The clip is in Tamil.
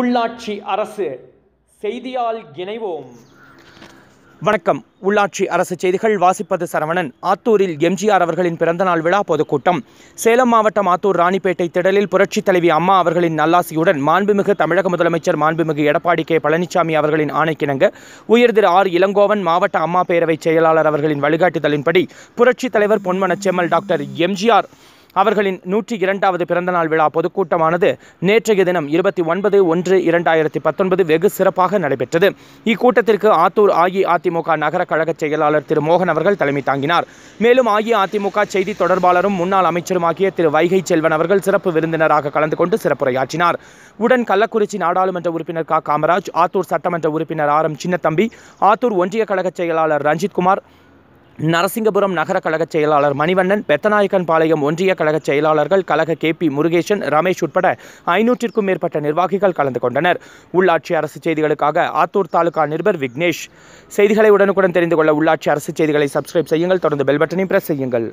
உள்ளாட்சி அரசு செய்தியால் இணைவோம் வணக்கம் உள்ளாட்சி அரசு செய்திகள் வாசிப்பது சரவணன் ஆத்தூரில் எம்ஜிஆர் அவர்களின் பிறந்தநாள் விழா பொதுக்கூட்டம் சேலம் மாவட்டம் ஆத்தூர் ராணிப்பேட்டை திடலில் புரட்சித் தலைவி அம்மா அவர்களின் நல்லாசியுடன் மாண்புமிகு தமிழக முதலமைச்சர் மாண்புமிகு எடப்பாடி கே பழனிசாமி அவர்களின் ஆணைக்கிணங்க உயர் திரு ஆர் இளங்கோவன் மாவட்ட அம்மா பேரவை செயலாளர் அவர்களின் வழிகாட்டுதலின்படி புரட்சித் தலைவர் பொன்மனச்செம்மல் டாக்டர் எம்ஜிஆர் அவர்களின் நூற்றி இரண்டாவது பிறந்தநாள் விழா பொதுக்கூட்டமானது நேற்றைய தினம் இருபத்தி ஒன்பது ஒன்று இரண்டாயிரத்தி பத்தொன்பது வெகு சிறப்பாக நடைபெற்றது இக்கூட்டத்திற்கு ஆத்தூர் அஇஅதிமுக நகர கழகச் செயலாளர் திரு மோகன் அவர்கள் தலைமை தாங்கினார் மேலும் அஇஅதிமுக செய்தி தொடர்பாளரும் முன்னாள் அமைச்சருமாகிய திரு வைகை செல்வன் அவர்கள் சிறப்பு விருந்தினராக கலந்து கொண்டு சிறப்புரையாற்றினார் உடன் கள்ளக்குறிச்சி நாடாளுமன்ற உறுப்பினர் கா காமராஜ் ஆத்தூர் சட்டமன்ற உறுப்பினர் ஆர் எம் சின்னத்தம்பி ஆத்தூர் ஒன்றிய கழகச் செயலாளர் ரஞ்சித்குமார் நரசிங்கபுரம் நகர கழக செயலாளர் மணிவண்ணன் பெத்தநாயக்கன் பாளையம் ஒன்றிய கழக செயலாளர்கள் கழக கே பி முருகேசன் ரமேஷ் உட்பட ஐநூற்றிற்கும் மேற்பட்ட நிர்வாகிகள் கலந்து கொண்டனர் உள்ளாட்சி அரசு செய்திகளுக்காக ஆத்தூர் தாலுகா நிருபர் விக்னேஷ் செய்திகளை உடனுக்குடன் தெரிந்து கொள்ள உள்ளாட்சி அரசு செய்திகளை சப்ஸ்கிரைப் செய்யுங்கள் தொடர்ந்து பெல் பட்டனையும் பிரஸ் செய்யுங்கள்